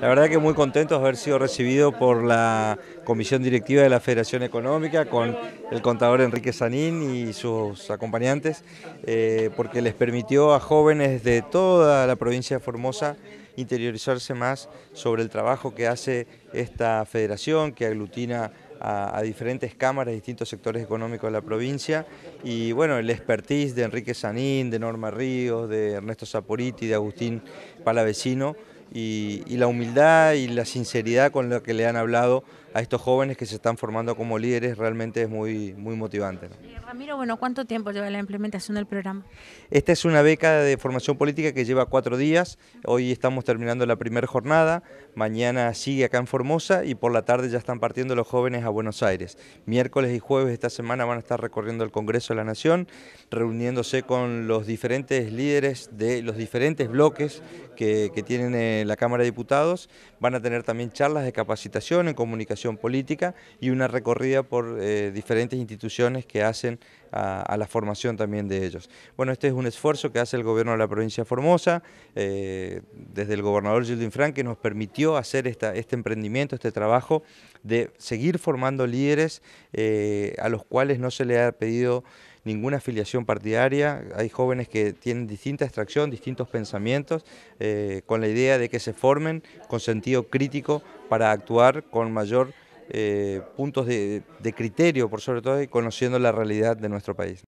La verdad que muy contento de haber sido recibido por la Comisión Directiva de la Federación Económica con el contador Enrique Sanín y sus acompañantes, eh, porque les permitió a jóvenes de toda la provincia de Formosa interiorizarse más sobre el trabajo que hace esta federación que aglutina a, diferentes cámaras, distintos sectores económicos de la provincia y bueno, el expertise de Enrique Sanín, de Norma Ríos, de Ernesto Saporiti, de Agustín Palavecino y, la humildad y la sinceridad con la que le han hablado a estos jóvenes que se están formando como líderes realmente es muy, muy motivante. Ramiro, bueno, ¿cuánto tiempo lleva la implementación del programa? Esta es una beca de formación política que lleva cuatro días. Hoy estamos terminando la primera jornada, mañana sigue acá en Formosa y por la tarde ya están partiendo los jóvenes a Buenos Aires. Miércoles y jueves de esta semana van a estar recorriendo el Congreso de la Nación, reuniéndose con los diferentes líderes de los diferentes bloques que, tienen eh, la Cámara de Diputados. Van a tener también charlas de capacitación en comunicación política y una recorrida por eh, diferentes instituciones que hacen a, la formación también de ellos. Bueno, este es un esfuerzo que hace el gobierno de la provincia Formosa, eh, desde el gobernador Gildin Frank, que nos permitió hacer esta, este emprendimiento, este trabajo de seguir formando líderes a los cuales no se le ha pedido ninguna afiliación partidaria, hay jóvenes que tienen distinta extracción, distintos pensamientos, eh, con la idea de que se formen con sentido crítico para actuar con mayor eh, puntos de, de criterio, por sobre todo, y conociendo la realidad de nuestro país.